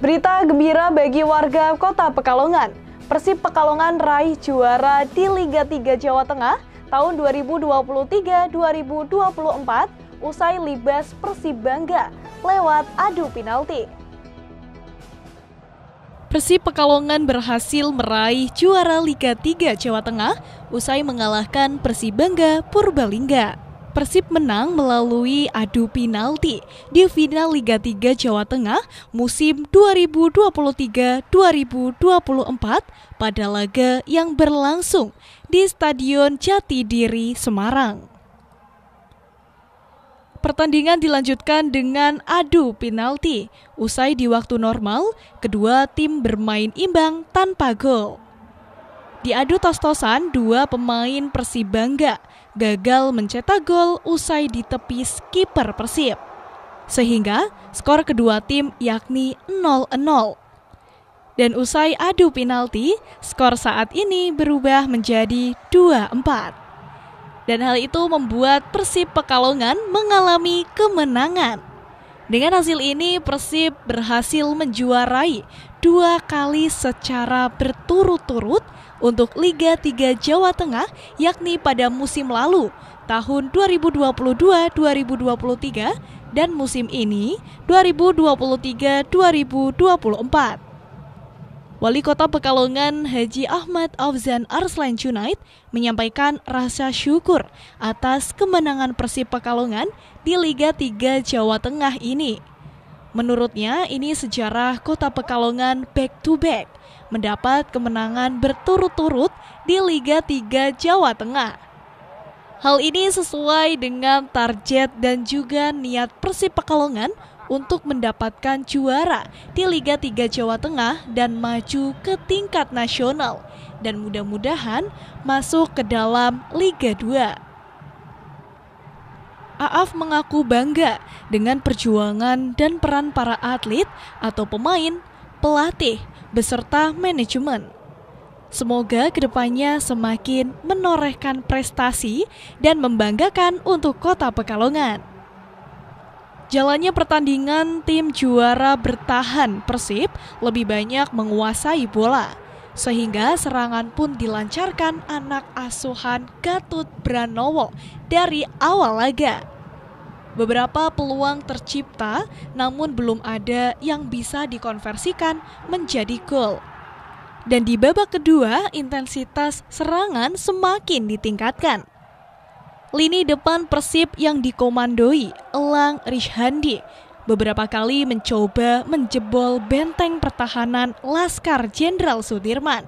Berita gembira bagi warga kota Pekalongan. Persib Pekalongan raih juara di Liga 3 Jawa Tengah tahun 2023-2024 usai libas Persib Bangga lewat adu penalti. Persib Pekalongan berhasil meraih juara Liga 3 Jawa Tengah usai mengalahkan Persib Bangga Purbalingga. Persib menang melalui adu penalti di final Liga 3 Jawa Tengah musim 2023-2024 pada laga yang berlangsung di Stadion Jatidiri, Semarang. Pertandingan dilanjutkan dengan adu penalti. Usai di waktu normal, kedua tim bermain imbang tanpa gol. Diadu tos-tosan, dua pemain Persib Bangga gagal mencetak gol usai ditepis kiper Persib. Sehingga skor kedua tim yakni 0-0. Dan usai adu penalti, skor saat ini berubah menjadi 2-4. Dan hal itu membuat Persib Pekalongan mengalami kemenangan. Dengan hasil ini Persib berhasil menjuarai dua kali secara berturut-turut untuk Liga 3 Jawa Tengah yakni pada musim lalu tahun 2022-2023 dan musim ini 2023-2024. Wali Kota Pekalongan Haji Ahmad Afzan Arslan Junaid menyampaikan rasa syukur atas kemenangan Persib Pekalongan di Liga 3 Jawa Tengah ini. Menurutnya ini sejarah Kota Pekalongan back to back mendapat kemenangan berturut-turut di Liga 3 Jawa Tengah. Hal ini sesuai dengan target dan juga niat Persib Pekalongan untuk mendapatkan juara di Liga 3 Jawa Tengah dan maju ke tingkat nasional dan mudah-mudahan masuk ke dalam Liga 2. Aaf mengaku bangga dengan perjuangan dan peran para atlet atau pemain, pelatih, beserta manajemen. Semoga kedepannya semakin menorehkan prestasi dan membanggakan untuk kota Pekalongan. Jalannya pertandingan, tim juara bertahan Persib lebih banyak menguasai bola. Sehingga serangan pun dilancarkan anak asuhan Gatut Branowo dari awal laga. Beberapa peluang tercipta, namun belum ada yang bisa dikonversikan menjadi gol. Dan di babak kedua, intensitas serangan semakin ditingkatkan lini depan Persib yang dikomandoi Elang Rishandi beberapa kali mencoba menjebol benteng pertahanan Laskar Jenderal Sudirman.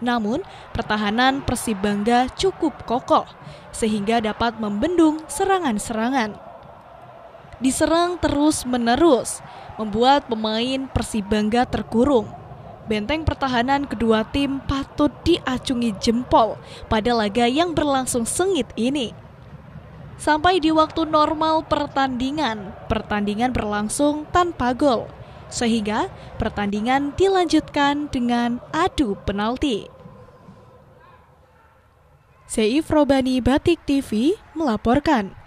Namun, pertahanan Persib Bangga cukup kokoh sehingga dapat membendung serangan-serangan. Diserang terus-menerus, membuat pemain Persib Bangga terkurung. Benteng pertahanan kedua tim patut diacungi jempol pada laga yang berlangsung sengit ini. Sampai di waktu normal pertandingan, pertandingan berlangsung tanpa gol. Sehingga pertandingan dilanjutkan dengan adu penalti. Seif Robani Batik TV melaporkan.